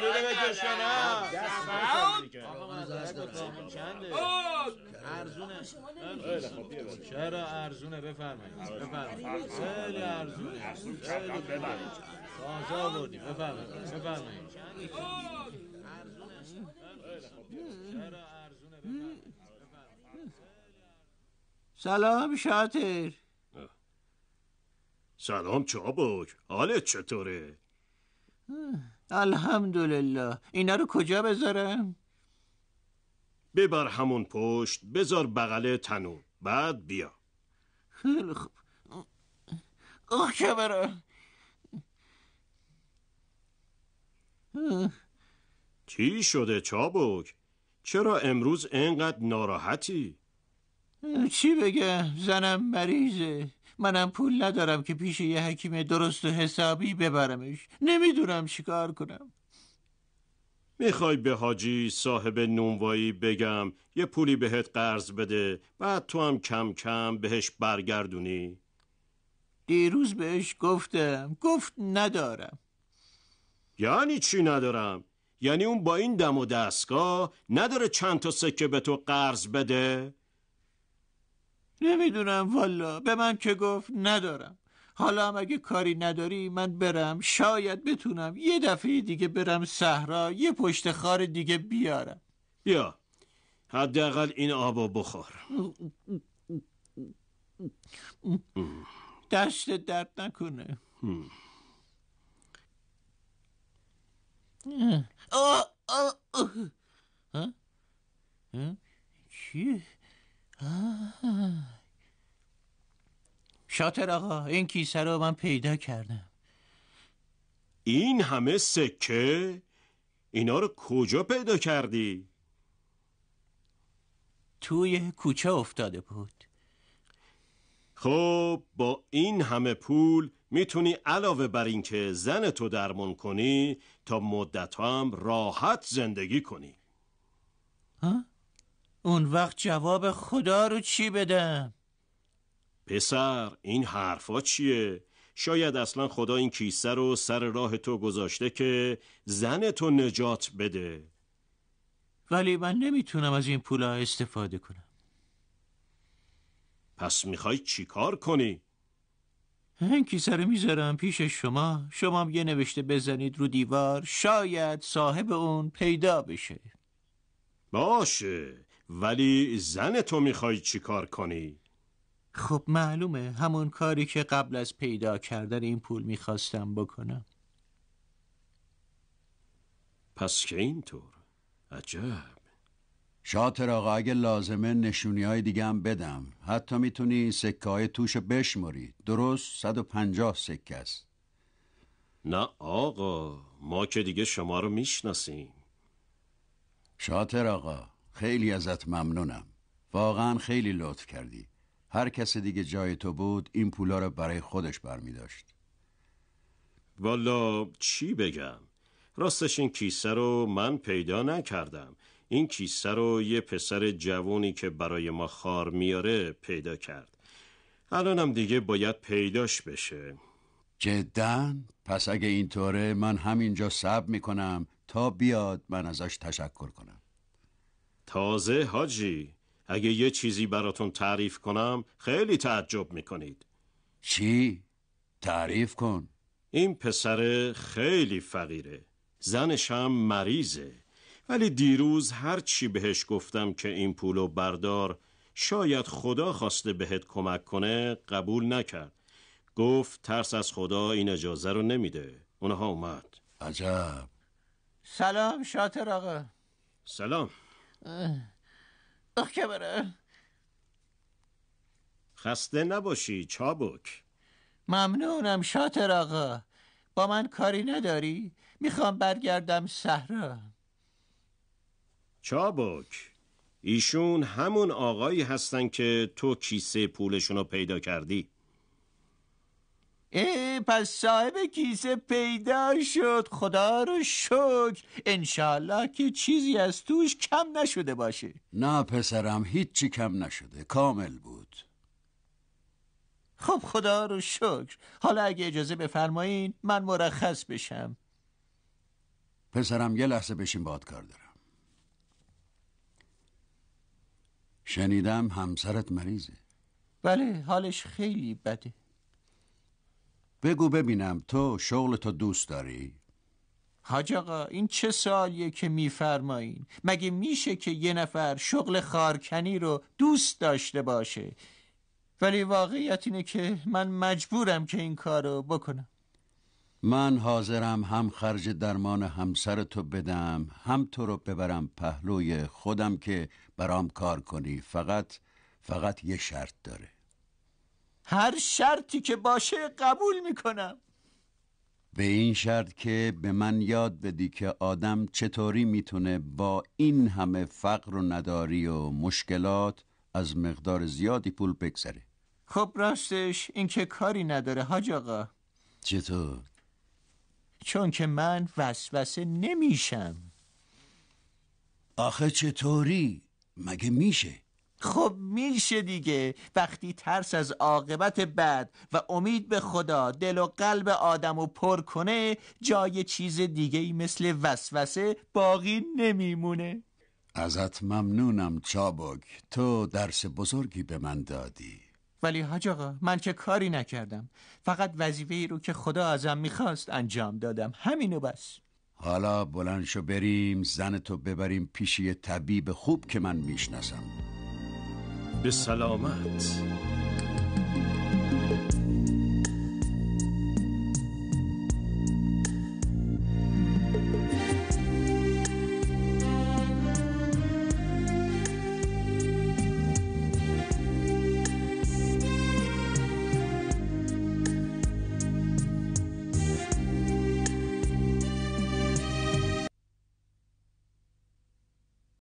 دلیل بکش کنم چنده ارزونه چرا ارزونه بفرمایید آره. بفرمایید خیلی ارزونه تازه آوردی بفرمایید بفرمایید سلام شاطر سلام چابک حالت چطوره الحمدلله اینا رو کجا بذارم؟ ببر همون پشت بذار بغل تنو بعد بیا خیلی خوب که چی شده چابک؟ چرا امروز انقدر ناراحتی؟ چی بگم زنم مریضه منم پول ندارم که پیش یه حکیم درست و حسابی ببرمش نمیدونم چیکار کنم میخوای به حاجی صاحب نونوایی بگم یه پولی بهت قرض بده بعد تو هم کم کم بهش برگردونی دیروز بهش گفتم گفت ندارم یعنی چی ندارم؟ یعنی اون با این دم و دستگاه نداره چند تا سکه به تو قرض بده؟ نمیدونم والا به من که گفت ندارم حالا هم اگه کاری نداری من برم شاید بتونم یه دفعه دیگه برم صحرا یه پشت خار دیگه بیارم بیا حداقل این آبا بخور دست درد نکنه چیه؟ شاتر آقا این کیسه رو من پیدا کردم این همه سکه اینا رو کجا پیدا کردی؟ توی کوچه افتاده بود خب با این همه پول میتونی علاوه بر اینکه زن تو درمون کنی تا مدت هم راحت زندگی کنی ها؟ اون وقت جواب خدا رو چی بدم؟ پسر این حرفا چیه؟ شاید اصلا خدا این کیسه رو سر راه تو گذاشته که زن تو نجات بده ولی من نمیتونم از این پولا استفاده کنم پس میخوای چی کار کنی؟ این کیسه رو میذارم پیش شما شما هم یه نوشته بزنید رو دیوار شاید صاحب اون پیدا بشه باشه ولی زن تو میخوای چیکار کنی؟ خب معلومه همون کاری که قبل از پیدا کردن این پول میخواستم بکنم پس که اینطور عجب شاتر آقا اگه لازمه نشونی های دیگه هم بدم حتی میتونی سکه های توش بشموری درست 150 سکه است نه آقا ما که دیگه شما رو میشناسیم شاتر آقا خیلی ازت ممنونم واقعا خیلی لطف کردی هر کس دیگه جای تو بود این پولا رو برای خودش برمی داشت والا چی بگم راستش این کیسه رو من پیدا نکردم این کیسه رو یه پسر جوونی که برای ما خار میاره پیدا کرد الانم دیگه باید پیداش بشه جدا پس اگه اینطوره من همینجا صبر میکنم تا بیاد من ازش تشکر کنم تازه حاجی اگه یه چیزی براتون تعریف کنم خیلی تعجب میکنید چی؟ تعریف کن این پسر خیلی فقیره زنش هم مریضه ولی دیروز هر چی بهش گفتم که این پولو بردار شاید خدا خواسته بهت کمک کنه قبول نکرد گفت ترس از خدا این اجازه رو نمیده اونها اومد عجب سلام شاتر آقا سلام آخه خسته نباشی چابک ممنونم شاتر آقا با من کاری نداری؟ میخوام برگردم صحرا چابک ایشون همون آقایی هستن که تو کیسه پولشون پیدا کردی ای پس صاحب کیسه پیدا شد خدا رو شکر انشالله که چیزی از توش کم نشده باشه نه پسرم هیچی کم نشده کامل بود خب خدا رو شکر حالا اگه اجازه بفرمایین من مرخص بشم پسرم یه لحظه بشین باد کار دارم شنیدم همسرت مریضه بله حالش خیلی بده بگو ببینم تو شغل تو دوست داری؟ حاج آقا این چه سالیه که میفرمایین مگه میشه که یه نفر شغل خارکنی رو دوست داشته باشه ولی واقعیت اینه که من مجبورم که این کار رو بکنم من حاضرم هم خرج درمان همسر تو بدم هم تو رو ببرم پهلوی خودم که برام کار کنی فقط فقط یه شرط داره هر شرطی که باشه قبول میکنم به این شرط که به من یاد بدی که آدم چطوری میتونه با این همه فقر و نداری و مشکلات از مقدار زیادی پول بگذره خب راستش این که کاری نداره حاج آقا چطور؟ چون که من وسوسه نمیشم آخه چطوری؟ مگه میشه؟ خب میشه دیگه وقتی ترس از عاقبت بد و امید به خدا دل و قلب آدم و پر کنه جای چیز دیگه مثل وسوسه باقی نمیمونه ازت ممنونم چابک تو درس بزرگی به من دادی ولی حاج آقا من که کاری نکردم فقط وظیفه ای رو که خدا ازم میخواست انجام دادم همینو بس حالا بلند شو بریم زن تو ببریم پیشی طبیب خوب که من میشناسم به سلامت